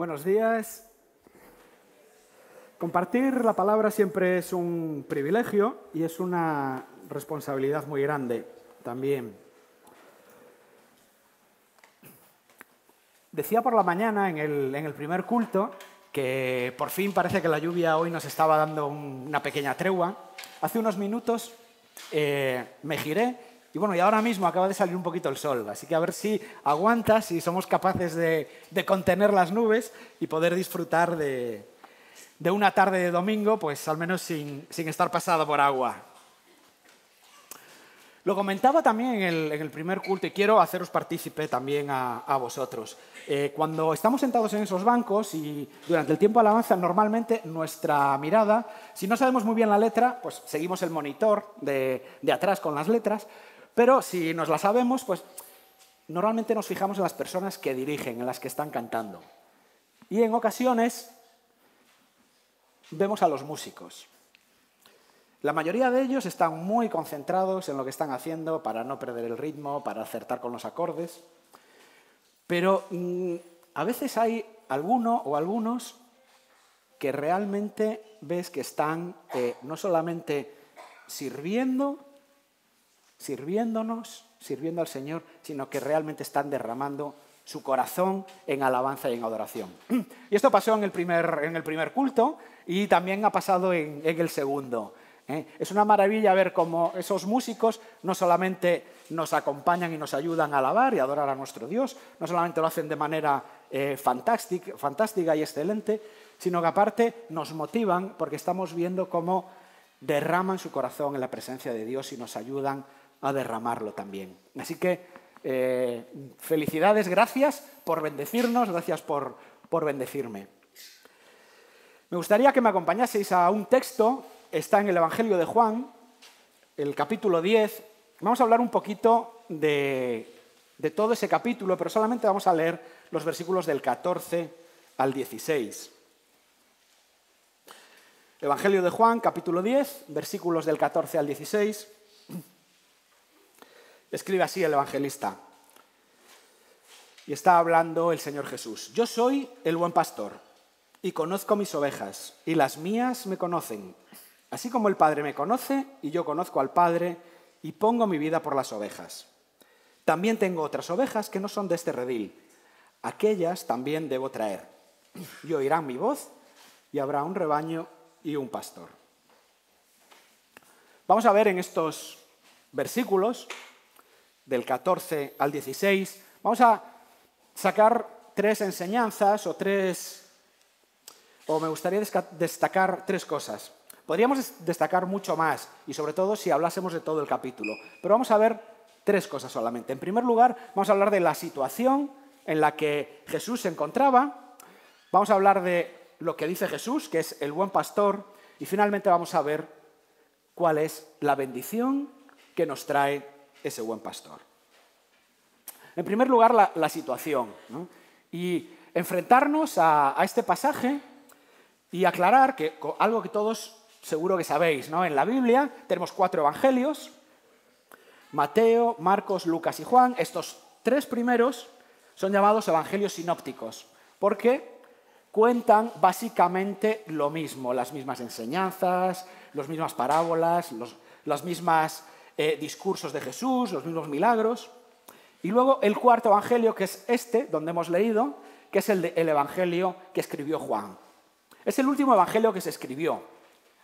Buenos días. Compartir la palabra siempre es un privilegio y es una responsabilidad muy grande también. Decía por la mañana en el, primer culto que por fin parece que la lluvia hoy nos estaba dando una pequeña tregua. Hace unos minutos eh, me giré y bueno, y ahora mismo acaba de salir un poquito el sol, así que a ver si aguanta, si somos capaces de, contener las nubes y poder disfrutar de, una tarde de domingo, pues al menos sin, estar pasado por agua. Lo comentaba también en el, primer culto y quiero haceros partícipe también a, vosotros. Eh, cuando estamos sentados en esos bancos y durante el tiempo avanza alabanza, normalmente nuestra mirada, si no sabemos muy bien la letra, pues seguimos el monitor de atrás con las letras, pero si nos la sabemos, pues normalmente nos fijamos en las personas que dirigen, en las que están cantando. Y en ocasiones vemos a los músicos. La mayoría de ellos están muy concentrados en lo que están haciendo para no perder el ritmo, para acertar con los acordes. Pero mm, a veces hay alguno o algunos que realmente ves que están eh, no solamente sirviendo, sirviéndonos, sirviendo al Señor, sino que realmente están derramando su corazón en alabanza y en adoración. Y esto pasó en el primer, culto y también ha pasado en, el segundo. ¿eh? Es una maravilla ver cómo esos músicos no solamente nos acompañan y nos ayudan a alabar y adorar a nuestro Dios, no solamente lo hacen de manera eh, fantástica, y excelente, sino que aparte nos motivan porque estamos viendo cómo derraman su corazón en la presencia de Dios y nos ayudan a derramarlo también. Así que eh, felicidades, gracias por bendecirnos, gracias por, por bendecirme. Me gustaría que me acompañaseis a un texto, está en el Evangelio de Juan, el capítulo 10. Vamos a hablar un poquito de, de, todo ese capítulo, pero solamente vamos a leer los versículos del 14 al 16. Evangelio de Juan, capítulo 10, versículos del 14 al 16. Escribe así el evangelista. Y está hablando el Señor Jesús. Yo soy el buen pastor y conozco mis ovejas y las mías me conocen. Así como el Padre me conoce y yo conozco al Padre y pongo mi vida por las ovejas. También tengo otras ovejas que no son de este redil. Aquellas también debo traer. Y oirán mi voz y habrá un rebaño y un pastor. Vamos a ver en estos versículos del 14 al 16, vamos a sacar tres enseñanzas o tres, o me gustaría destacar tres cosas. Podríamos destacar mucho más y sobre todo si hablásemos de todo el capítulo, pero vamos a ver tres cosas solamente. En primer lugar, vamos a hablar de la situación en la que Jesús se encontraba, vamos a hablar de lo que dice Jesús, que es el buen pastor, y finalmente vamos a ver cuál es la bendición que nos trae ese buen pastor. En primer lugar, la, situación. Y enfrentarnos a, este pasaje y aclarar que algo que todos seguro que sabéis, ¿no? En la Biblia tenemos cuatro evangelios, Mateo, Marcos, Lucas y Juan. Estos tres primeros son llamados evangelios sinópticos, porque cuentan básicamente lo mismo, las mismas enseñanzas, las mismas parábolas, las mismas eh, discursos de Jesús, los mismos milagros. Y luego el cuarto evangelio, que es este, donde hemos leído, que es el, evangelio que escribió Juan. Es el último evangelio que se escribió,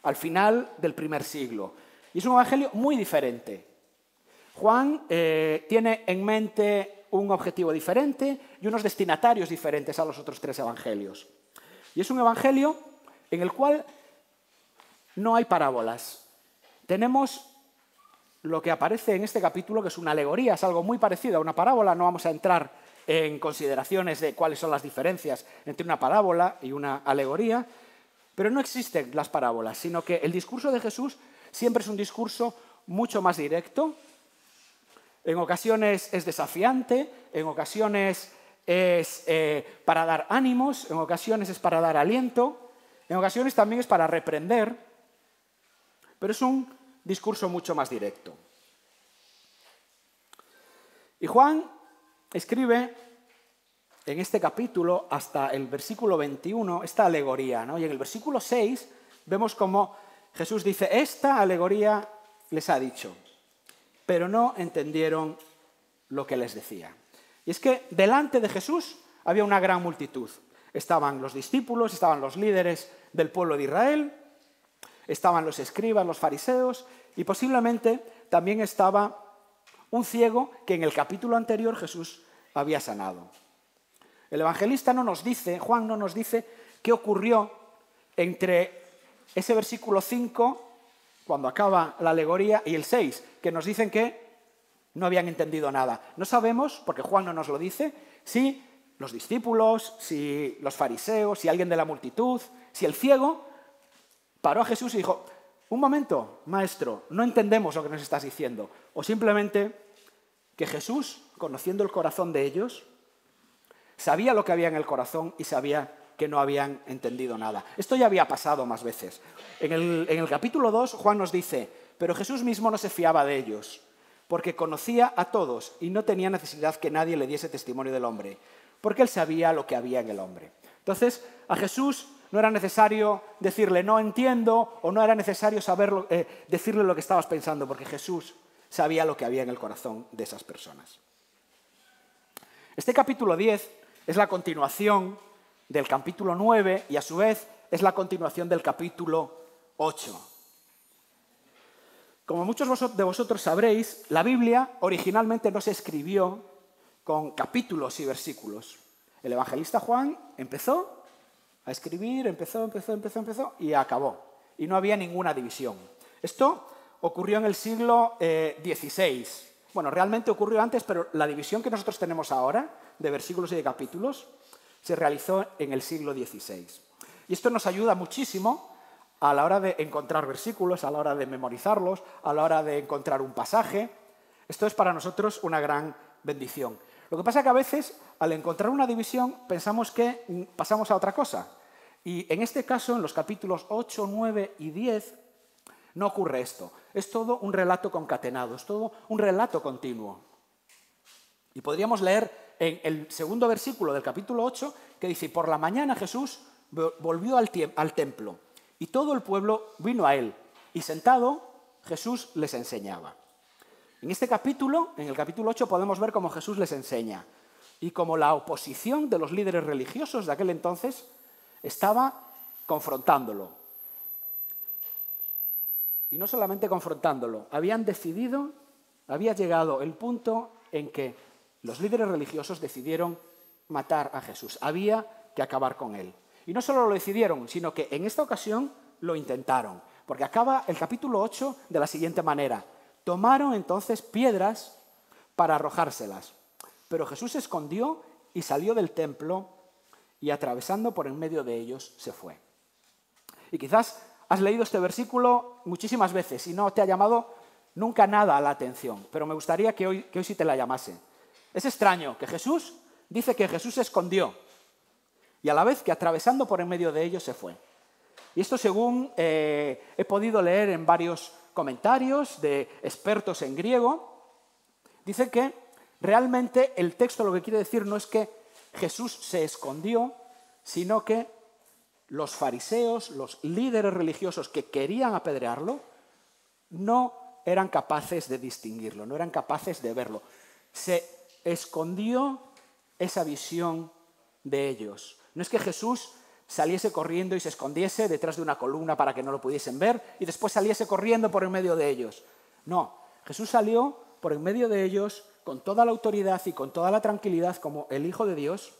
al final del primer siglo. Y es un evangelio muy diferente. Juan eh, tiene en mente un objetivo diferente y unos destinatarios diferentes a los otros tres evangelios. Y es un evangelio en el cual no hay parábolas. Tenemos lo que aparece en este capítulo, que es una alegoría, es algo muy parecido a una parábola, no vamos a entrar en consideraciones de cuáles son las diferencias entre una parábola y una alegoría, pero no existen las parábolas, sino que el discurso de Jesús siempre es un discurso mucho más directo, en ocasiones es desafiante, en ocasiones es eh, para dar ánimos, en ocasiones es para dar aliento, en ocasiones también es para reprender, pero es un discurso mucho más directo. Y Juan escribe en este capítulo hasta el versículo 21 esta alegoría, Y en el versículo 6 vemos como Jesús dice, esta alegoría les ha dicho, pero no entendieron lo que les decía. Y es que delante de Jesús había una gran multitud. Estaban los discípulos, estaban los líderes del pueblo de Israel, Estaban los escribas, los fariseos y posiblemente también estaba un ciego que en el capítulo anterior Jesús había sanado. El evangelista no nos dice, Juan no nos dice qué ocurrió entre ese versículo 5, cuando acaba la alegoría, y el 6, que nos dicen que no habían entendido nada. No sabemos, porque Juan no nos lo dice, si los discípulos, si los fariseos, si alguien de la multitud, si el ciego paró a Jesús y dijo, un momento, maestro, no entendemos lo que nos estás diciendo. O simplemente que Jesús, conociendo el corazón de ellos, sabía lo que había en el corazón y sabía que no habían entendido nada. Esto ya había pasado más veces. En el, capítulo 2, Juan nos dice, pero Jesús mismo no se fiaba de ellos, porque conocía a todos y no tenía necesidad que nadie le diese testimonio del hombre, porque él sabía lo que había en el hombre. Entonces, a Jesús no era necesario decirle no entiendo o no era necesario saberlo, eh, decirle lo que estabas pensando, porque Jesús sabía lo que había en el corazón de esas personas. Este capítulo 10 es la continuación del capítulo 9 y a su vez es la continuación del capítulo 8. Como muchos de vosotros sabréis, la Biblia originalmente no se escribió con capítulos y versículos. El evangelista Juan empezó a escribir, empezó, empezó, empezó, empezó y acabó. Y no había ninguna división. Esto ocurrió en el siglo XVI. Eh, bueno, realmente ocurrió antes, pero la división que nosotros tenemos ahora, de versículos y de capítulos, se realizó en el siglo XVI. Y esto nos ayuda muchísimo a la hora de encontrar versículos, a la hora de memorizarlos, a la hora de encontrar un pasaje. Esto es para nosotros una gran bendición. Lo que pasa es que a veces, al encontrar una división, pensamos que mm, pasamos a otra cosa. Y en este caso, en los capítulos 8, 9 y 10, no ocurre esto. Es todo un relato concatenado, es todo un relato continuo. Y podríamos leer en el segundo versículo del capítulo 8 que dice, por la mañana Jesús volvió al, templo y todo el pueblo vino a él y sentado Jesús les enseñaba. En este capítulo, en el capítulo 8, podemos ver cómo Jesús les enseña y cómo la oposición de los líderes religiosos de aquel entonces estaba confrontándolo. Y no solamente confrontándolo, habían decidido, había llegado el punto en que los líderes religiosos decidieron matar a Jesús. Había que acabar con él. Y no solo lo decidieron, sino que en esta ocasión lo intentaron. Porque acaba el capítulo 8 de la siguiente manera. Tomaron entonces piedras para arrojárselas. Pero Jesús se escondió y salió del templo y atravesando por en medio de ellos se fue. Y quizás has leído este versículo muchísimas veces y no te ha llamado nunca nada a la atención, pero me gustaría que hoy, que hoy sí te la llamase. Es extraño que Jesús dice que Jesús se escondió y a la vez que atravesando por en medio de ellos se fue. Y esto según eh, he podido leer en varios comentarios de expertos en griego, dice que realmente el texto lo que quiere decir no es que Jesús se escondió, sino que los fariseos, los líderes religiosos que querían apedrearlo, no eran capaces de distinguirlo, no eran capaces de verlo. Se escondió esa visión de ellos. No es que Jesús saliese corriendo y se escondiese detrás de una columna para que no lo pudiesen ver y después saliese corriendo por en medio de ellos. No, Jesús salió por en medio de ellos con toda la autoridad y con toda la tranquilidad como el Hijo de Dios,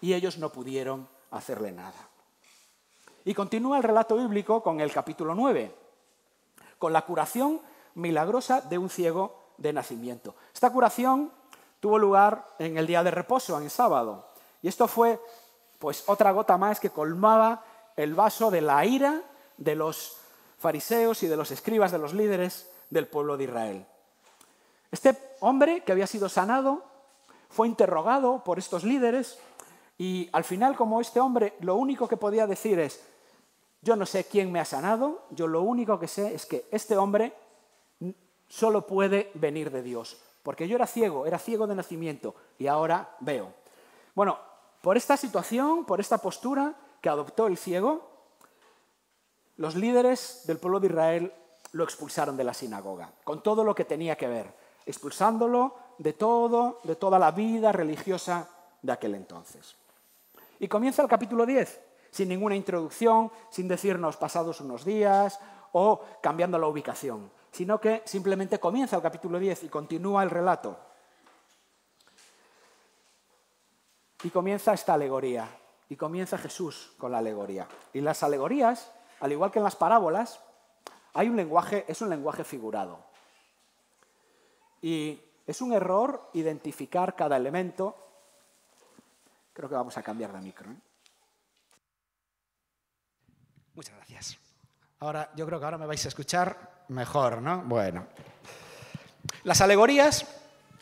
y ellos no pudieron hacerle nada. Y continúa el relato bíblico con el capítulo 9, con la curación milagrosa de un ciego de nacimiento. Esta curación tuvo lugar en el día de reposo, en el sábado, y esto fue pues otra gota más que colmaba el vaso de la ira de los fariseos y de los escribas, de los líderes del pueblo de Israel. Este hombre que había sido sanado fue interrogado por estos líderes y al final como este hombre lo único que podía decir es, yo no sé quién me ha sanado, yo lo único que sé es que este hombre solo puede venir de Dios, porque yo era ciego, era ciego de nacimiento y ahora veo. Bueno, por esta situación, por esta postura que adoptó el ciego, los líderes del pueblo de Israel lo expulsaron de la sinagoga, con todo lo que tenía que ver expulsándolo de todo, de toda la vida religiosa de aquel entonces. Y comienza el capítulo 10, sin ninguna introducción, sin decirnos pasados unos días o cambiando la ubicación, sino que simplemente comienza el capítulo 10 y continúa el relato. Y comienza esta alegoría, y comienza Jesús con la alegoría. Y las alegorías, al igual que en las parábolas, hay un lenguaje, es un lenguaje figurado. Y es un error identificar cada elemento. Creo que vamos a cambiar de micro. ¿eh? Muchas gracias. Ahora, yo creo que ahora me vais a escuchar mejor, ¿no? Bueno. Las alegorías,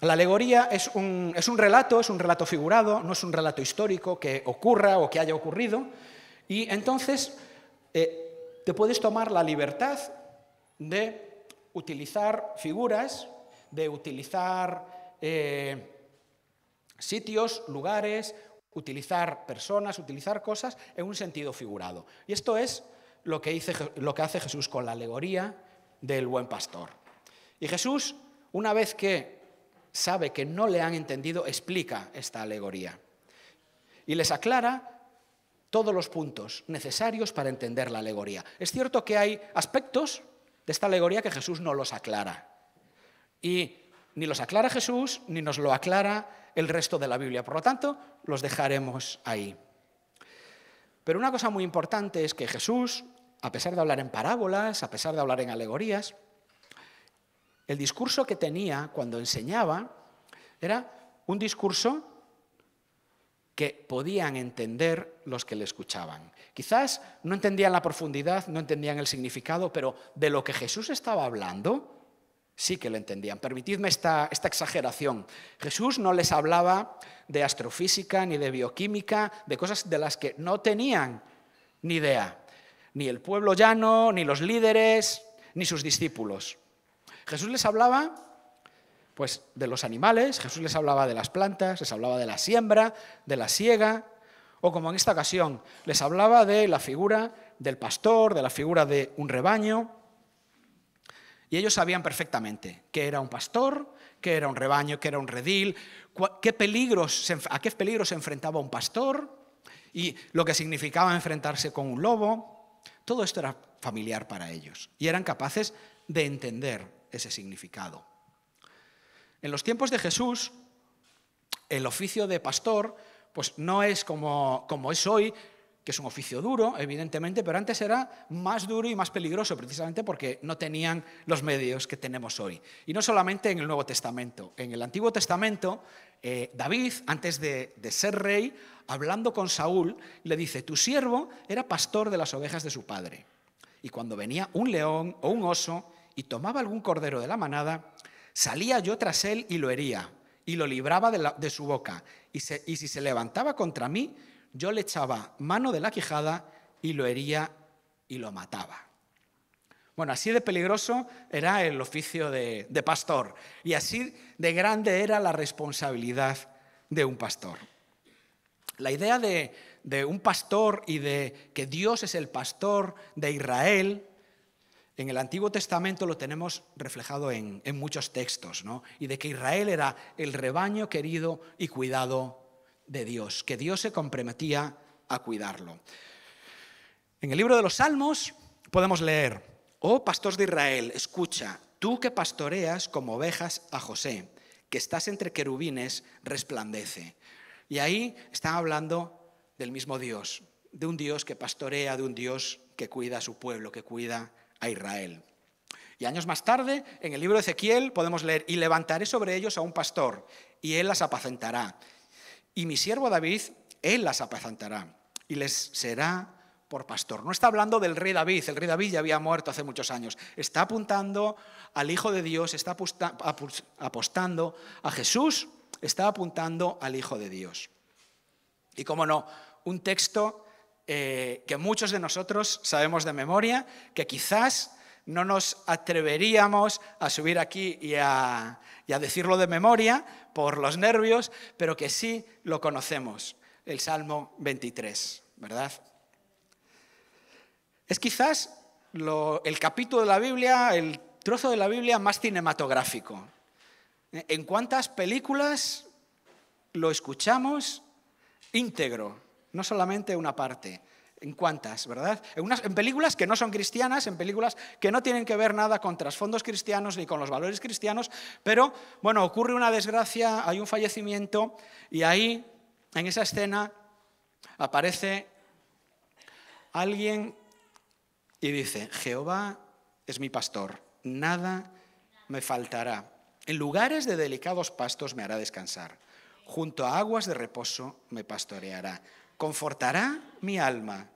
la alegoría es un, es un relato, es un relato figurado, no es un relato histórico que ocurra o que haya ocurrido. Y entonces eh, te puedes tomar la libertad de utilizar figuras de utilizar eh, sitios, lugares, utilizar personas, utilizar cosas en un sentido figurado. Y esto es lo que hace Jesús con la alegoría del buen pastor. Y Jesús, una vez que sabe que no le han entendido, explica esta alegoría y les aclara todos los puntos necesarios para entender la alegoría. Es cierto que hay aspectos de esta alegoría que Jesús no los aclara. Y ni los aclara Jesús, ni nos lo aclara el resto de la Biblia. Por lo tanto, los dejaremos ahí. Pero una cosa muy importante es que Jesús, a pesar de hablar en parábolas, a pesar de hablar en alegorías, el discurso que tenía cuando enseñaba era un discurso que podían entender los que le escuchaban. Quizás no entendían la profundidad, no entendían el significado, pero de lo que Jesús estaba hablando, sí que lo entendían. Permitidme esta, esta, exageración. Jesús no les hablaba de astrofísica ni de bioquímica, de cosas de las que no tenían ni idea, ni el pueblo llano, ni los líderes, ni sus discípulos. Jesús les hablaba pues de los animales, Jesús les hablaba de las plantas, les hablaba de la siembra, de la siega, o como en esta ocasión, les hablaba de la figura del pastor, de la figura de un rebaño, y ellos sabían perfectamente qué era un pastor, qué era un rebaño, qué era un redil, qué peligros, a qué peligros se enfrentaba un pastor y lo que significaba enfrentarse con un lobo. Todo esto era familiar para ellos y eran capaces de entender ese significado. En los tiempos de Jesús, el oficio de pastor pues no es como, como es hoy, es un oficio duro, evidentemente, pero antes era más duro y más peligroso, precisamente porque no tenían los medios que tenemos hoy. Y no solamente en el Nuevo Testamento, en el Antiguo Testamento, eh, David, antes de, ser rey, hablando con Saúl, le dice, tu siervo era pastor de las ovejas de su padre. Y cuando venía un león o un oso y tomaba algún cordero de la manada, salía yo tras él y lo hería, y lo libraba de, su boca. y si se levantaba contra mí, yo le echaba mano de la quijada y lo hería y lo mataba. Bueno, así de peligroso era el oficio de, pastor y así de grande era la responsabilidad de un pastor. La idea de, un pastor y de que Dios es el pastor de Israel, en el Antiguo Testamento lo tenemos reflejado en, muchos textos, Y de que Israel era el rebaño querido y cuidado de Dios, que Dios se comprometía a cuidarlo. En el libro de los Salmos podemos leer, oh pastor de Israel, escucha, tú que pastoreas como ovejas a José, que estás entre querubines, resplandece. Y ahí están hablando del mismo Dios, de un Dios que pastorea, de un Dios que cuida a su pueblo, que cuida a Israel. Y años más tarde, en el libro de Ezequiel, podemos leer, y levantaré sobre ellos a un pastor, y él las apacentará, y mi siervo David, él las apacentará y les será por pastor. No está hablando del rey David, el rey David ya había muerto hace muchos años. Está apuntando al Hijo de Dios, está apostando a Jesús, está apuntando al Hijo de Dios. Y cómo no, un texto eh, que muchos de nosotros sabemos de memoria, que quizás no nos atreveríamos a subir aquí y a, decirlo de memoria por los nervios, pero que sí lo conocemos, el Salmo 23, ¿verdad? Es quizás el capítulo de la Biblia, el trozo de la Biblia más cinematográfico. ¿En cuántas películas lo escuchamos íntegro? No solamente una parte en cuántas ¿verdad? En, en, películas que no son cristianas, en películas que no tienen que ver nada con trasfondos cristianos ni con los valores cristianos, pero bueno, ocurre una desgracia, hay un fallecimiento y ahí, en esa escena, aparece alguien y dice, Jehová es mi pastor, nada me faltará. En lugares de delicados pastos me hará descansar, junto a aguas de reposo me pastoreará confortará mi alma,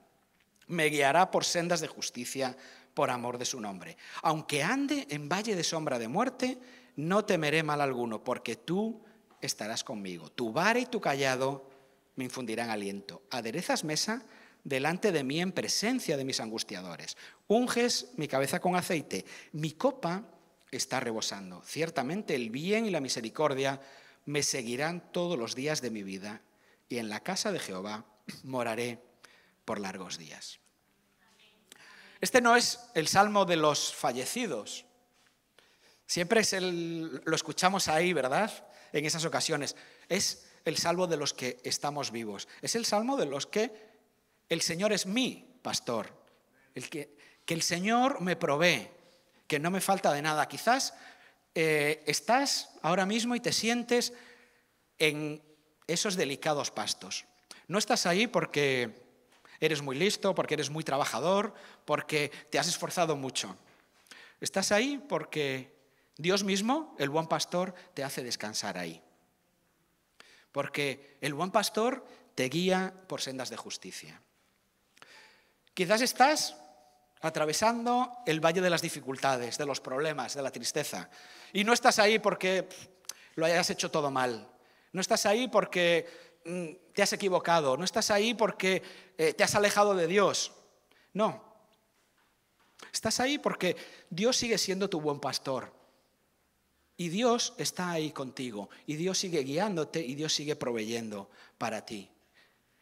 me guiará por sendas de justicia por amor de su nombre. Aunque ande en valle de sombra de muerte, no temeré mal alguno, porque tú estarás conmigo. Tu vara y tu callado me infundirán aliento. Aderezas mesa delante de mí en presencia de mis angustiadores. Unges mi cabeza con aceite. Mi copa está rebosando. Ciertamente el bien y la misericordia me seguirán todos los días de mi vida. Y en la casa de Jehová moraré por largos días. Este no es el salmo de los fallecidos. Siempre es el, lo escuchamos ahí, ¿verdad? En esas ocasiones. Es el salmo de los que estamos vivos. Es el salmo de los que el Señor es mi pastor. El que, el Señor me provee, que no me falta de nada. Quizás eh, estás ahora mismo y te sientes en esos delicados pastos. No estás ahí porque eres muy listo, porque eres muy trabajador, porque te has esforzado mucho. Estás ahí porque Dios mismo, el buen pastor, te hace descansar ahí. Porque el buen pastor te guía por sendas de justicia. Quizás estás atravesando el valle de las dificultades, de los problemas, de la tristeza. Y no estás ahí porque lo hayas hecho todo mal. No estás ahí porque Mm, te has equivocado, no estás ahí porque eh, te has alejado de Dios. No. Estás ahí porque Dios sigue siendo tu buen pastor. Y Dios está ahí contigo. Y Dios sigue guiándote y Dios sigue proveyendo para ti.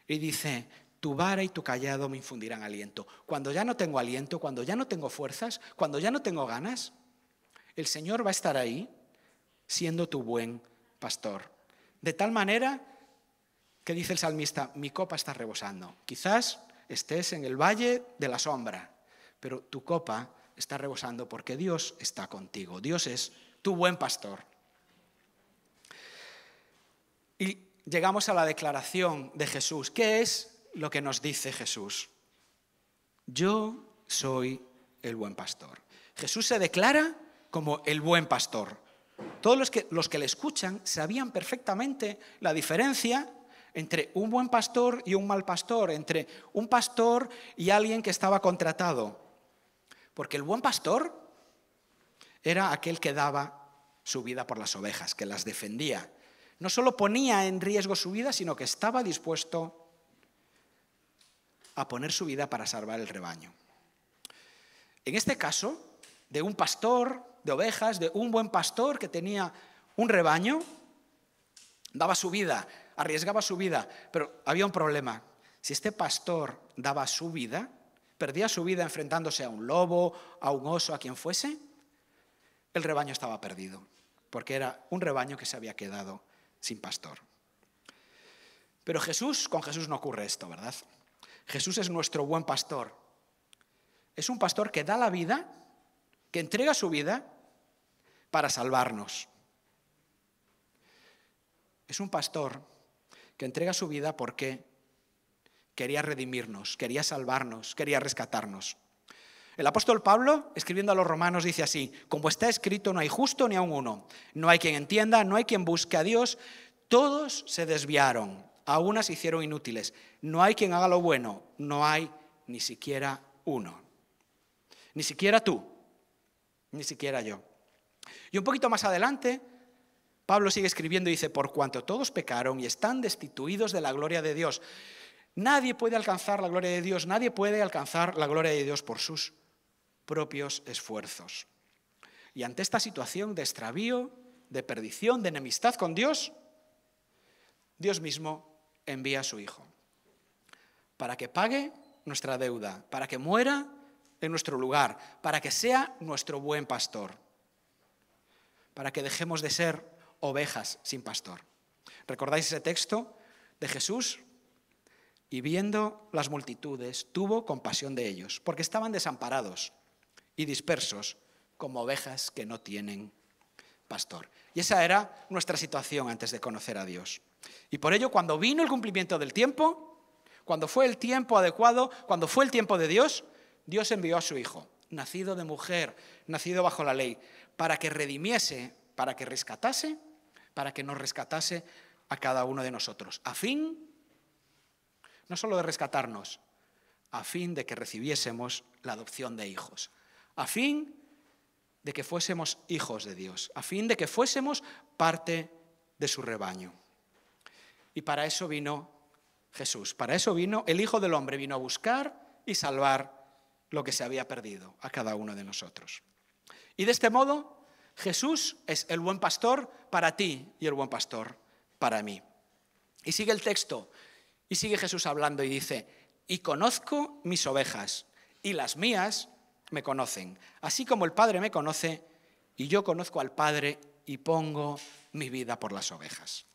Y dice, tu vara y tu callado me infundirán aliento. Cuando ya no tengo aliento, cuando ya no tengo fuerzas, cuando ya no tengo ganas, el Señor va a estar ahí siendo tu buen pastor. De tal manera ¿Qué dice el salmista? Mi copa está rebosando. Quizás estés en el valle de la sombra, pero tu copa está rebosando porque Dios está contigo. Dios es tu buen pastor. Y llegamos a la declaración de Jesús. ¿Qué es lo que nos dice Jesús? Yo soy el buen pastor. Jesús se declara como el buen pastor. Todos los que, los que le escuchan sabían perfectamente la diferencia entre un buen pastor y un mal pastor, entre un pastor y alguien que estaba contratado. Porque el buen pastor era aquel que daba su vida por las ovejas, que las defendía. No solo ponía en riesgo su vida, sino que estaba dispuesto a poner su vida para salvar el rebaño. En este caso, de un pastor de ovejas, de un buen pastor que tenía un rebaño, daba su vida arriesgaba su vida, pero había un problema. Si este pastor daba su vida, perdía su vida enfrentándose a un lobo, a un oso, a quien fuese, el rebaño estaba perdido, porque era un rebaño que se había quedado sin pastor. Pero Jesús, con Jesús no ocurre esto, ¿verdad? Jesús es nuestro buen pastor. Es un pastor que da la vida, que entrega su vida para salvarnos. Es un pastor que entrega su vida porque quería redimirnos, quería salvarnos, quería rescatarnos. El apóstol Pablo, escribiendo a los romanos, dice así, como está escrito, no hay justo ni aun uno, no hay quien entienda, no hay quien busque a Dios, todos se desviaron, a se hicieron inútiles, no hay quien haga lo bueno, no hay ni siquiera uno, ni siquiera tú, ni siquiera yo. Y un poquito más adelante, Pablo sigue escribiendo y dice, por cuanto todos pecaron y están destituidos de la gloria de Dios. Nadie puede alcanzar la gloria de Dios, nadie puede alcanzar la gloria de Dios por sus propios esfuerzos. Y ante esta situación de extravío, de perdición, de enemistad con Dios, Dios mismo envía a su Hijo para que pague nuestra deuda, para que muera en nuestro lugar, para que sea nuestro buen pastor, para que dejemos de ser ovejas sin pastor. ¿Recordáis ese texto de Jesús? Y viendo las multitudes, tuvo compasión de ellos, porque estaban desamparados y dispersos como ovejas que no tienen pastor. Y esa era nuestra situación antes de conocer a Dios. Y por ello, cuando vino el cumplimiento del tiempo, cuando fue el tiempo adecuado, cuando fue el tiempo de Dios, Dios envió a su Hijo, nacido de mujer, nacido bajo la ley, para que redimiese, para que rescatase para que nos rescatase a cada uno de nosotros, a fin no solo de rescatarnos, a fin de que recibiésemos la adopción de hijos, a fin de que fuésemos hijos de Dios, a fin de que fuésemos parte de su rebaño. Y para eso vino Jesús, para eso vino el Hijo del Hombre, vino a buscar y salvar lo que se había perdido a cada uno de nosotros. Y de este modo Jesús es el buen pastor para ti y el buen pastor para mí. Y sigue el texto, y sigue Jesús hablando y dice, y conozco mis ovejas, y las mías me conocen, así como el Padre me conoce, y yo conozco al Padre y pongo mi vida por las ovejas.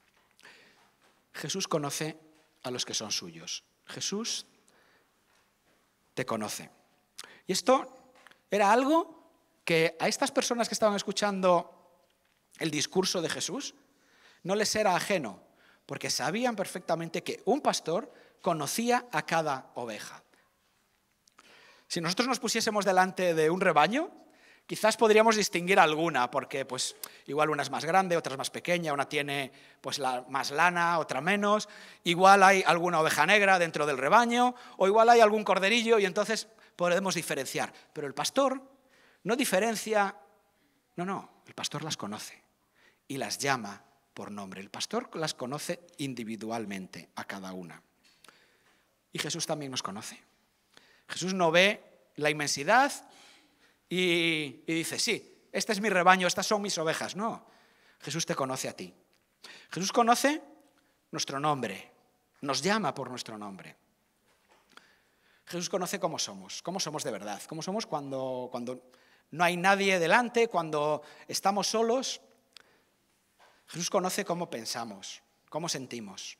Jesús conoce a los que son suyos. Jesús te conoce. Y esto era algo que a estas personas que estaban escuchando el discurso de Jesús no les era ajeno, porque sabían perfectamente que un pastor conocía a cada oveja. Si nosotros nos pusiésemos delante de un rebaño, quizás podríamos distinguir alguna, porque pues igual una es más grande, otra es más pequeña, una tiene pues la, más lana, otra menos, igual hay alguna oveja negra dentro del rebaño, o igual hay algún corderillo y entonces podemos diferenciar. Pero el pastor no diferencia, no, no, el pastor las conoce y las llama por nombre. El pastor las conoce individualmente a cada una. Y Jesús también nos conoce. Jesús no ve la inmensidad y, dice, sí, este es mi rebaño, estas son mis ovejas. No, Jesús te conoce a ti. Jesús conoce nuestro nombre, nos llama por nuestro nombre. Jesús conoce cómo somos, cómo somos de verdad, cómo somos cuando, cuando no hay nadie delante, cuando estamos solos, Jesús conoce cómo pensamos, cómo sentimos.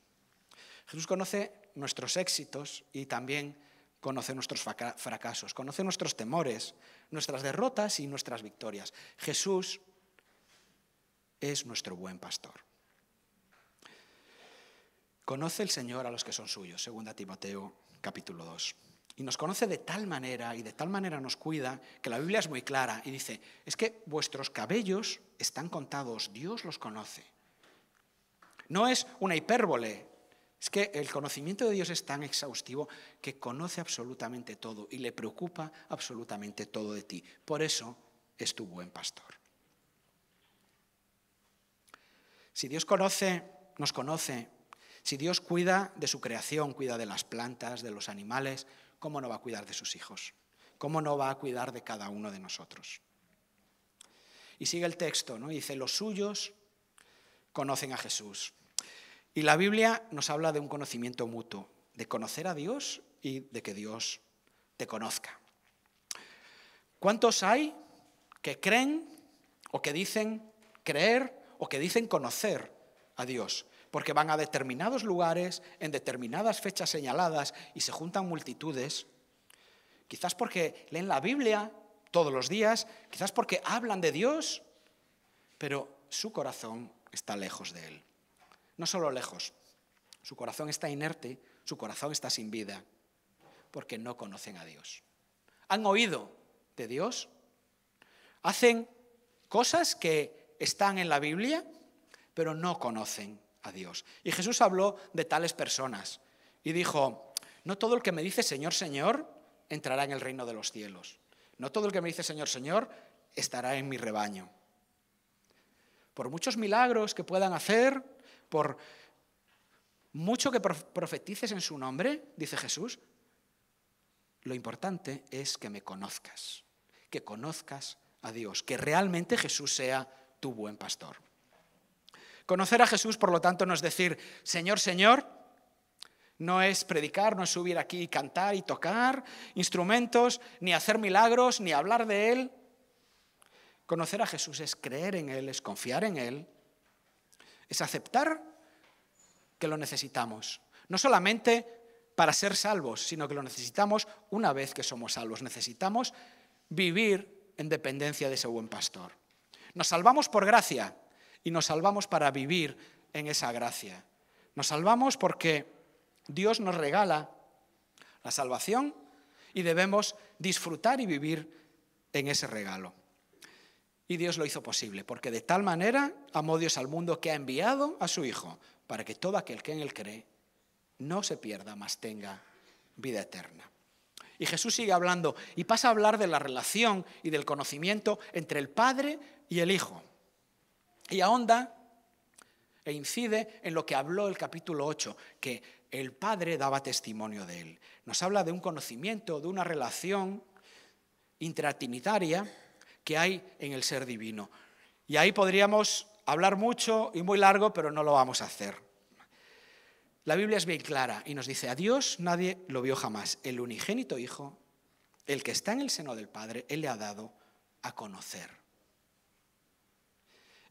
Jesús conoce nuestros éxitos y también conoce nuestros fracasos, conoce nuestros temores, nuestras derrotas y nuestras victorias. Jesús es nuestro buen pastor. Conoce el Señor a los que son suyos, segunda Timoteo capítulo 2. Y nos conoce de tal manera y de tal manera nos cuida que la Biblia es muy clara y dice, es que vuestros cabellos están contados, Dios los conoce. No es una hipérbole, es que el conocimiento de Dios es tan exhaustivo que conoce absolutamente todo y le preocupa absolutamente todo de ti. Por eso es tu buen pastor. Si Dios conoce, nos conoce, si Dios cuida de su creación, cuida de las plantas, de los animales, ¿cómo no va a cuidar de sus hijos? ¿Cómo no va a cuidar de cada uno de nosotros? Y sigue el texto, ¿no? Dice, los suyos conocen a Jesús. Y la Biblia nos habla de un conocimiento mutuo, de conocer a Dios y de que Dios te conozca. ¿Cuántos hay que creen o que dicen creer o que dicen conocer a Dios? porque van a determinados lugares en determinadas fechas señaladas y se juntan multitudes, quizás porque leen la Biblia todos los días, quizás porque hablan de Dios, pero su corazón está lejos de Él. No solo lejos, su corazón está inerte, su corazón está sin vida, porque no conocen a Dios. Han oído de Dios, hacen cosas que están en la Biblia, pero no conocen Dios. Y Jesús habló de tales personas y dijo, no todo el que me dice Señor, Señor, entrará en el reino de los cielos. No todo el que me dice Señor, Señor, estará en mi rebaño. Por muchos milagros que puedan hacer, por mucho que profetices en su nombre, dice Jesús, lo importante es que me conozcas, que conozcas a Dios, que realmente Jesús sea tu buen pastor. Conocer a Jesús, por lo tanto, no es decir, Señor, Señor, no es predicar, no es subir aquí y cantar y tocar instrumentos, ni hacer milagros, ni hablar de Él. Conocer a Jesús es creer en Él, es confiar en Él, es aceptar que lo necesitamos. No solamente para ser salvos, sino que lo necesitamos una vez que somos salvos. Necesitamos vivir en dependencia de ese buen pastor. Nos salvamos por gracia, y nos salvamos para vivir en esa gracia. Nos salvamos porque Dios nos regala la salvación y debemos disfrutar y vivir en ese regalo. Y Dios lo hizo posible, porque de tal manera amó Dios al mundo que ha enviado a su Hijo, para que todo aquel que en Él cree no se pierda, mas tenga vida eterna. Y Jesús sigue hablando y pasa a hablar de la relación y del conocimiento entre el Padre y el Hijo. Y ahonda e incide en lo que habló el capítulo 8, que el Padre daba testimonio de él. Nos habla de un conocimiento, de una relación intratinitaria que hay en el ser divino. Y ahí podríamos hablar mucho y muy largo, pero no lo vamos a hacer. La Biblia es bien clara y nos dice, a Dios nadie lo vio jamás. El unigénito Hijo, el que está en el seno del Padre, Él le ha dado a conocer.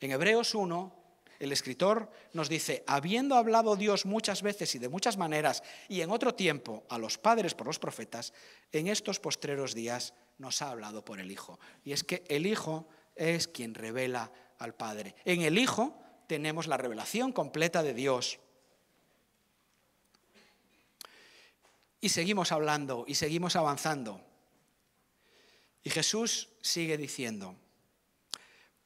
En Hebreos 1, el escritor nos dice, habiendo hablado Dios muchas veces y de muchas maneras y en otro tiempo a los padres por los profetas, en estos postreros días nos ha hablado por el Hijo. Y es que el Hijo es quien revela al Padre. En el Hijo tenemos la revelación completa de Dios. Y seguimos hablando y seguimos avanzando. Y Jesús sigue diciendo,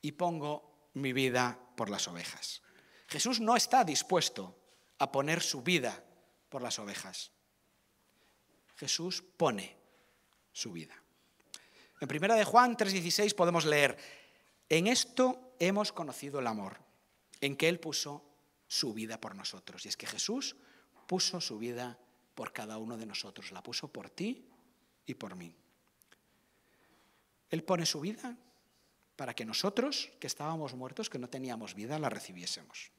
y pongo mi vida por las ovejas. Jesús no está dispuesto a poner su vida por las ovejas. Jesús pone su vida. En primera de Juan 3:16 podemos leer, en esto hemos conocido el amor, en que Él puso su vida por nosotros. Y es que Jesús puso su vida por cada uno de nosotros, la puso por ti y por mí. Él pone su vida para que nosotros, que estábamos muertos, que no teníamos vida, la recibiésemos.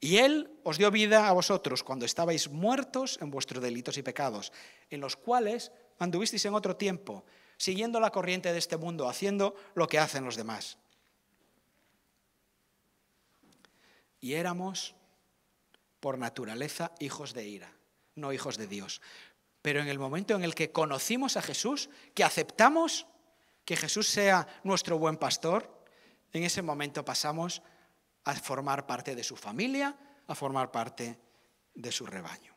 Y Él os dio vida a vosotros cuando estabais muertos en vuestros delitos y pecados, en los cuales anduvisteis en otro tiempo, siguiendo la corriente de este mundo, haciendo lo que hacen los demás. Y éramos, por naturaleza, hijos de ira, no hijos de Dios. Pero en el momento en el que conocimos a Jesús, que aceptamos que Jesús sea nuestro buen pastor, en ese momento pasamos a formar parte de su familia, a formar parte de su rebaño.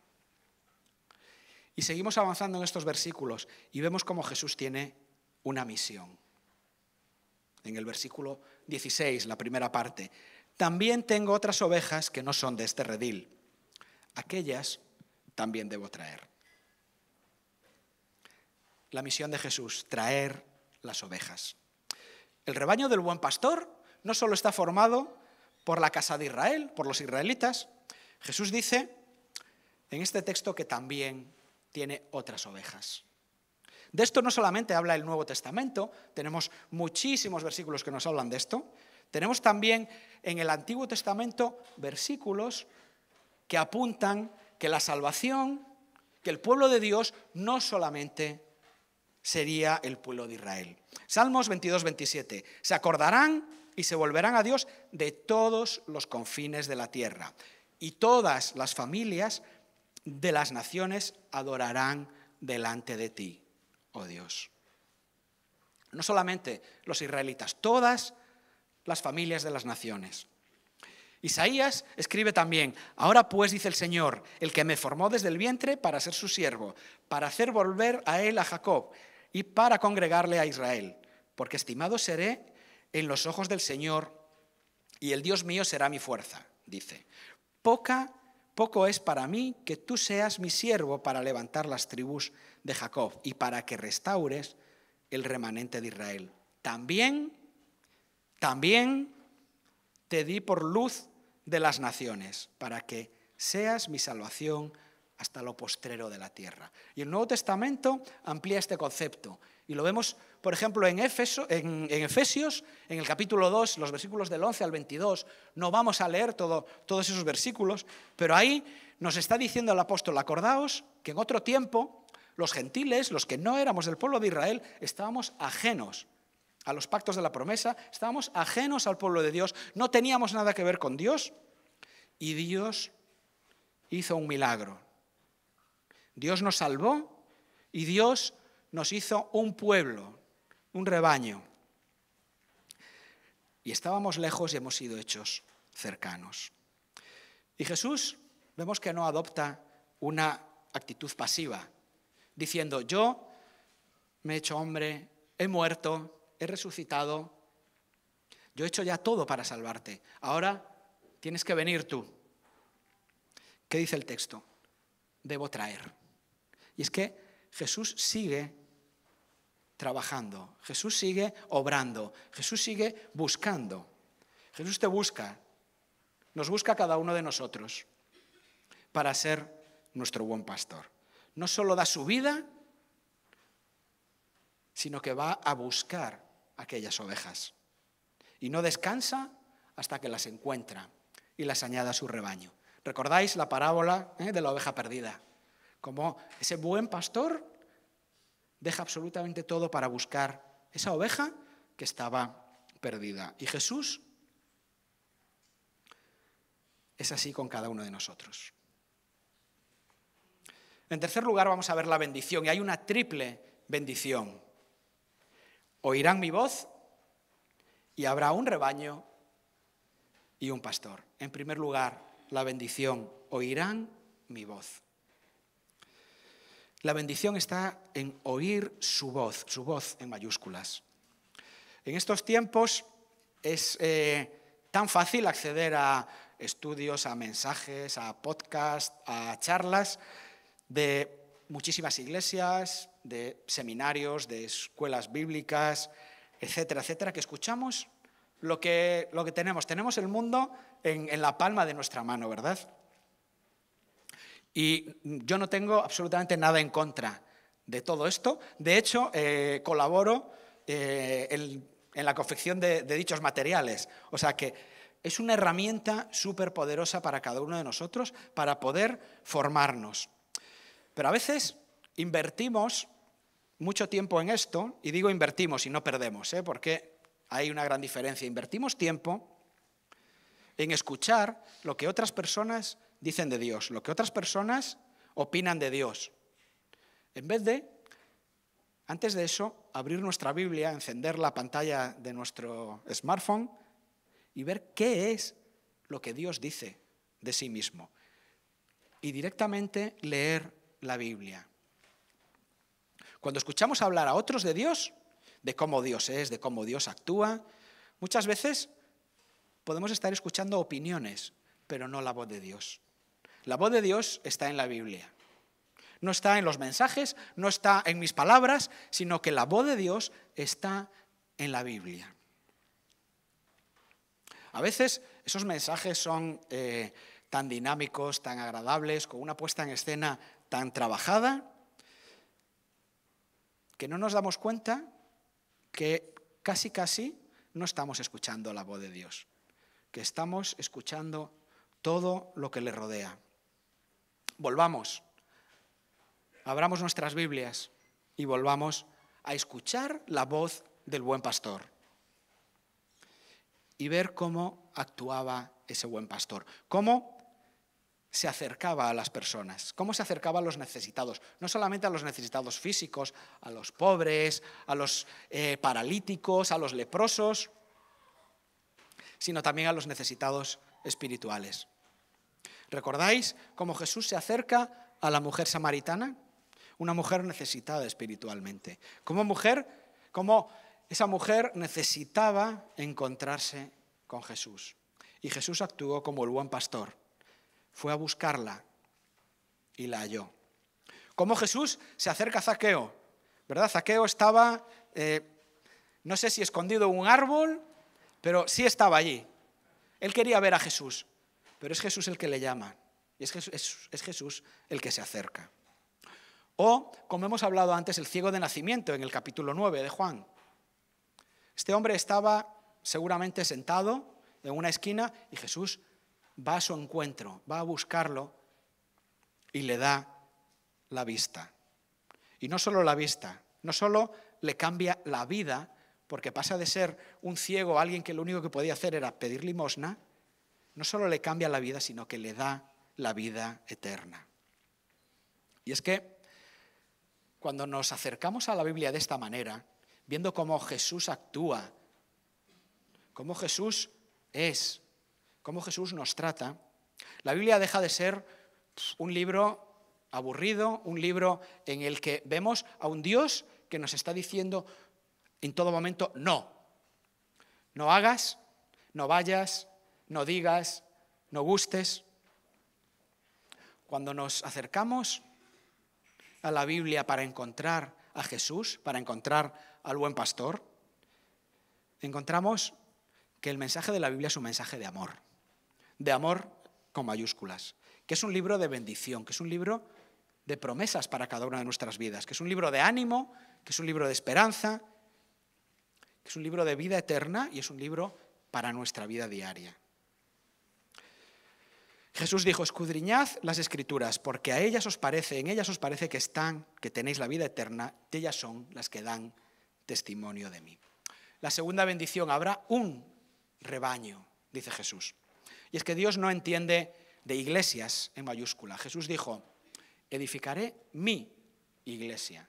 Y seguimos avanzando en estos versículos y vemos cómo Jesús tiene una misión. En el versículo 16, la primera parte, también tengo otras ovejas que no son de este redil. Aquellas también debo traer. La misión de Jesús, traer las ovejas. El rebaño del buen pastor no solo está formado por la casa de Israel, por los israelitas. Jesús dice en este texto que también tiene otras ovejas. De esto no solamente habla el Nuevo Testamento, tenemos muchísimos versículos que nos hablan de esto. Tenemos también en el Antiguo Testamento versículos que apuntan que la salvación, que el pueblo de Dios no solamente sería el pueblo de Israel. Salmos 22, 27. Se acordarán y se volverán a Dios de todos los confines de la tierra. Y todas las familias de las naciones adorarán delante de ti, oh Dios. No solamente los israelitas, todas las familias de las naciones. Isaías escribe también, ahora pues dice el Señor, el que me formó desde el vientre para ser su siervo, para hacer volver a él a Jacob y para congregarle a Israel, porque estimado seré en los ojos del Señor y el Dios mío será mi fuerza, dice. Poca poco es para mí que tú seas mi siervo para levantar las tribus de Jacob y para que restaures el remanente de Israel. También, también te di por luz de las naciones, para que seas mi salvación hasta lo postrero de la tierra. Y el Nuevo Testamento amplía este concepto. Y lo vemos, por ejemplo, en, en, Efesios, en el capítulo 2, los versículos del 11 al 22. No vamos a leer todos esos versículos, pero ahí nos está diciendo el apóstol, acordaos que en otro tiempo los gentiles, los que no éramos del pueblo de Israel, estábamos ajenos a los pactos de la promesa, estábamos ajenos al pueblo de Dios, no teníamos nada que ver con Dios. Y Dios hizo un milagro, Dios nos salvó y Dios nos hizo un pueblo, un rebaño. Y estábamos lejos y hemos sido hechos cercanos. Y Jesús vemos que no adopta una actitud pasiva, diciendo, yo me he hecho hombre, he muerto, he resucitado, yo he hecho ya todo para salvarte, ahora tienes que venir tú. ¿Qué dice el texto? Debo traer. Y es que Jesús sigue trabajando, Jesús sigue obrando, Jesús sigue buscando. Jesús te busca, nos busca cada uno de nosotros para ser nuestro buen pastor. No solo da su vida, sino que va a buscar aquellas ovejas. Y no descansa hasta que las encuentra y las añada a su rebaño. ¿Recordáis la parábola eh, de la oveja perdida? como ese buen pastor deja absolutamente todo para buscar esa oveja que estaba perdida. Y Jesús es así con cada uno de nosotros. En tercer lugar vamos a ver la bendición y hay una triple bendición. Oirán mi voz y habrá un rebaño y un pastor. En primer lugar, la bendición. Oirán mi voz. La bendición está en oír su voz, su voz en mayúsculas. En estos tiempos es eh, tan fácil acceder a estudios, a mensajes, a podcasts, a charlas de muchísimas iglesias, de seminarios, de escuelas bíblicas, etcétera, etcétera, que escuchamos lo que, lo que tenemos. Tenemos el mundo en la palma de nuestra mano, ¿verdad? Y yo no tengo absolutamente nada en contra de todo esto. De hecho, eh, colaboro eh, en, la confección de, dichos materiales. O sea que es una herramienta súper poderosa para cada uno de nosotros para poder formarnos. Pero a veces invertimos mucho tiempo en esto, y digo invertimos y no perdemos, ¿eh? porque hay una gran diferencia. Invertimos tiempo en escuchar lo que otras personas dicen de Dios, lo que otras personas opinan de Dios. En vez de, antes de eso, abrir nuestra Biblia, encender la pantalla de nuestro smartphone y ver qué es lo que Dios dice de sí mismo. Y directamente leer la Biblia. Cuando escuchamos hablar a otros de Dios, de cómo Dios es, de cómo Dios actúa, muchas veces podemos estar escuchando opiniones, pero no la voz de Dios. La voz de Dios está en la Biblia. No está en los mensajes, no está en mis palabras, sino que la voz de Dios está en la Biblia. A veces esos mensajes son eh, tan dinámicos, tan agradables, con una puesta en escena tan trabajada, que no nos damos cuenta que casi casi no estamos escuchando la voz de Dios, que estamos escuchando todo lo que le rodea. Volvamos, abramos nuestras Biblias y volvamos a escuchar la voz del buen pastor y ver cómo actuaba ese buen pastor, cómo se acercaba a las personas, cómo se acercaba a los necesitados, no solamente a los necesitados físicos, a los pobres, a los eh, paralíticos, a los leprosos, sino también a los necesitados espirituales. ¿Recordáis cómo Jesús se acerca a la mujer samaritana? Una mujer necesitada espiritualmente. Como mujer, como esa mujer necesitaba encontrarse con Jesús. Y Jesús actuó como el buen pastor. Fue a buscarla y la halló. Como Jesús se acerca a Zaqueo, ¿verdad? Zaqueo estaba, eh, no sé si escondido en un árbol, pero sí estaba allí. Él quería ver a Jesús pero es Jesús el que le llama, y es Jesús, Jesús el que se acerca. O, como hemos hablado antes, el ciego de nacimiento en el capítulo 9 de Juan. Este hombre estaba seguramente sentado en una esquina y Jesús va a su encuentro, va a buscarlo y le da la vista. Y no solo la vista, no solo le cambia la vida, porque pasa de ser un ciego a alguien que lo único que podía hacer era pedir limosna, no solo le cambia la vida, sino que le da la vida eterna. Y es que cuando nos acercamos a la Biblia de esta manera, viendo cómo Jesús actúa, cómo Jesús es, cómo Jesús nos trata, la Biblia deja de ser un libro aburrido, un libro en el que vemos a un Dios que nos está diciendo en todo momento, no, no hagas, no vayas, no digas, no gustes. Cuando nos acercamos a la Biblia para encontrar a Jesús, para encontrar al buen pastor, encontramos que el mensaje de la Biblia es un mensaje de amor, de amor con mayúsculas, que es un libro de bendición, que es un libro de promesas para cada una de nuestras vidas, que es un libro de ánimo, que es un libro de esperanza, que es un libro de vida eterna y es un libro para nuestra vida diaria. Jesús dijo, escudriñad las escrituras, porque a ellas os parece, en ellas os parece que están, que tenéis la vida eterna, y ellas son las que dan testimonio de mí. La segunda bendición, habrá un rebaño, dice Jesús. Y es que Dios no entiende de iglesias en mayúscula. Jesús dijo, edificaré mi iglesia,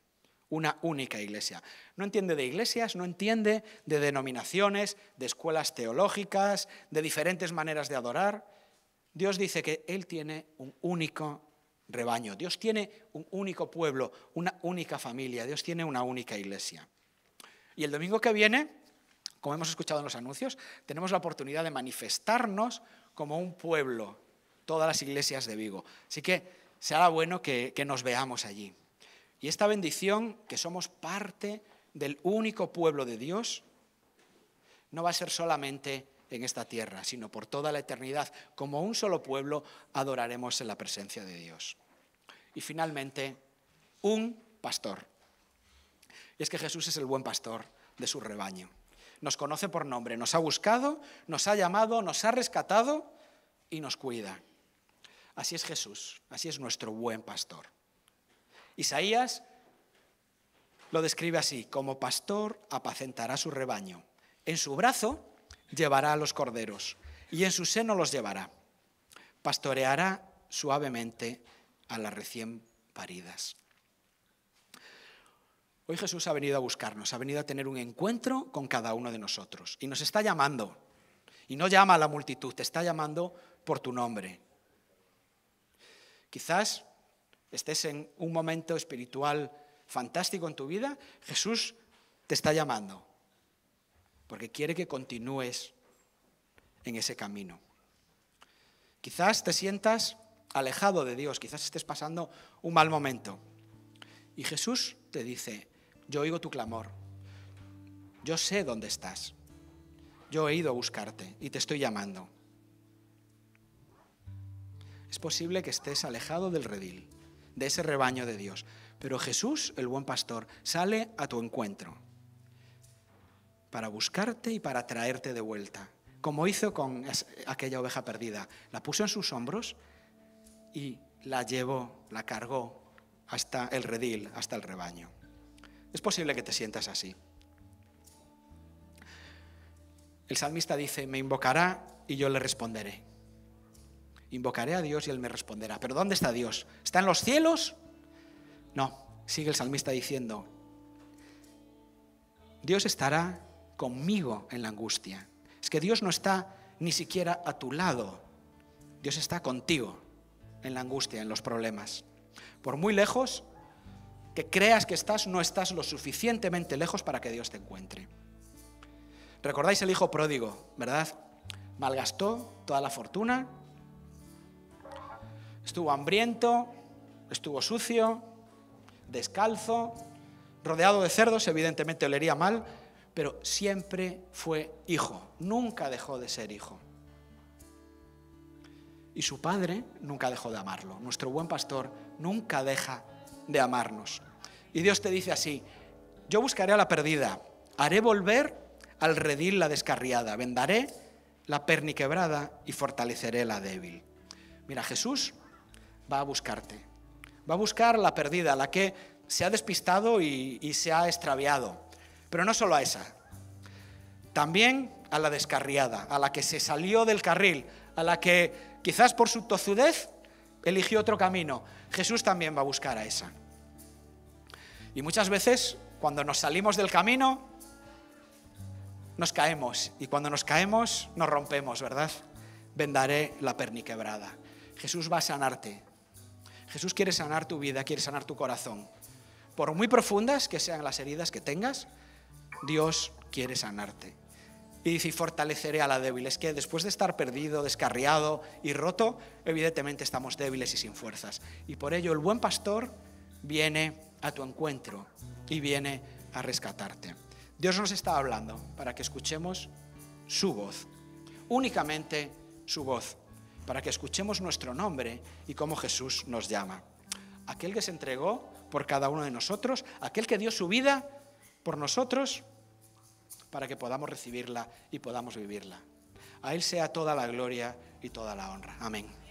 una única iglesia. No entiende de iglesias, no entiende de denominaciones, de escuelas teológicas, de diferentes maneras de adorar. Dios dice que Él tiene un único rebaño, Dios tiene un único pueblo, una única familia, Dios tiene una única iglesia. Y el domingo que viene, como hemos escuchado en los anuncios, tenemos la oportunidad de manifestarnos como un pueblo, todas las iglesias de Vigo. Así que será bueno que, que nos veamos allí. Y esta bendición, que somos parte del único pueblo de Dios, no va a ser solamente en esta tierra, sino por toda la eternidad. Como un solo pueblo adoraremos en la presencia de Dios. Y finalmente, un pastor. Y es que Jesús es el buen pastor de su rebaño. Nos conoce por nombre, nos ha buscado, nos ha llamado, nos ha rescatado y nos cuida. Así es Jesús, así es nuestro buen pastor. Isaías lo describe así, como pastor apacentará su rebaño. En su brazo llevará a los corderos y en su seno los llevará. Pastoreará suavemente a las recién paridas. Hoy Jesús ha venido a buscarnos, ha venido a tener un encuentro con cada uno de nosotros y nos está llamando. Y no llama a la multitud, te está llamando por tu nombre. Quizás estés en un momento espiritual fantástico en tu vida, Jesús te está llamando porque quiere que continúes en ese camino. Quizás te sientas alejado de Dios, quizás estés pasando un mal momento. Y Jesús te dice, yo oigo tu clamor, yo sé dónde estás, yo he ido a buscarte y te estoy llamando. Es posible que estés alejado del redil, de ese rebaño de Dios, pero Jesús, el buen pastor, sale a tu encuentro para buscarte y para traerte de vuelta, como hizo con aquella oveja perdida. La puso en sus hombros y la llevó, la cargó hasta el redil, hasta el rebaño. Es posible que te sientas así. El salmista dice, me invocará y yo le responderé. Invocaré a Dios y Él me responderá. Pero ¿dónde está Dios? ¿Está en los cielos? No, sigue el salmista diciendo, Dios estará conmigo en la angustia. Es que Dios no está ni siquiera a tu lado. Dios está contigo en la angustia, en los problemas. Por muy lejos que creas que estás, no estás lo suficientemente lejos para que Dios te encuentre. ¿Recordáis el hijo pródigo, verdad? Malgastó toda la fortuna, estuvo hambriento, estuvo sucio, descalzo, rodeado de cerdos, evidentemente olería mal, pero siempre fue hijo, nunca dejó de ser hijo. Y su padre nunca dejó de amarlo. Nuestro buen pastor nunca deja de amarnos. Y Dios te dice así, yo buscaré a la perdida, haré volver al redil la descarriada, vendaré la quebrada y fortaleceré la débil. Mira, Jesús va a buscarte, va a buscar la perdida, la que se ha despistado y, y se ha extraviado, pero no solo a esa, también a la descarriada, a la que se salió del carril, a la que quizás por su tozudez eligió otro camino. Jesús también va a buscar a esa. Y muchas veces cuando nos salimos del camino, nos caemos. Y cuando nos caemos, nos rompemos, ¿verdad? Vendaré la perniquebrada. Jesús va a sanarte. Jesús quiere sanar tu vida, quiere sanar tu corazón. Por muy profundas que sean las heridas que tengas, Dios quiere sanarte. Y dice, y fortaleceré a la débil. Es que después de estar perdido, descarriado y roto, evidentemente estamos débiles y sin fuerzas. Y por ello el buen pastor viene a tu encuentro y viene a rescatarte. Dios nos está hablando para que escuchemos su voz, únicamente su voz, para que escuchemos nuestro nombre y cómo Jesús nos llama. Aquel que se entregó por cada uno de nosotros, aquel que dio su vida por nosotros, para que podamos recibirla y podamos vivirla. A Él sea toda la gloria y toda la honra. Amén.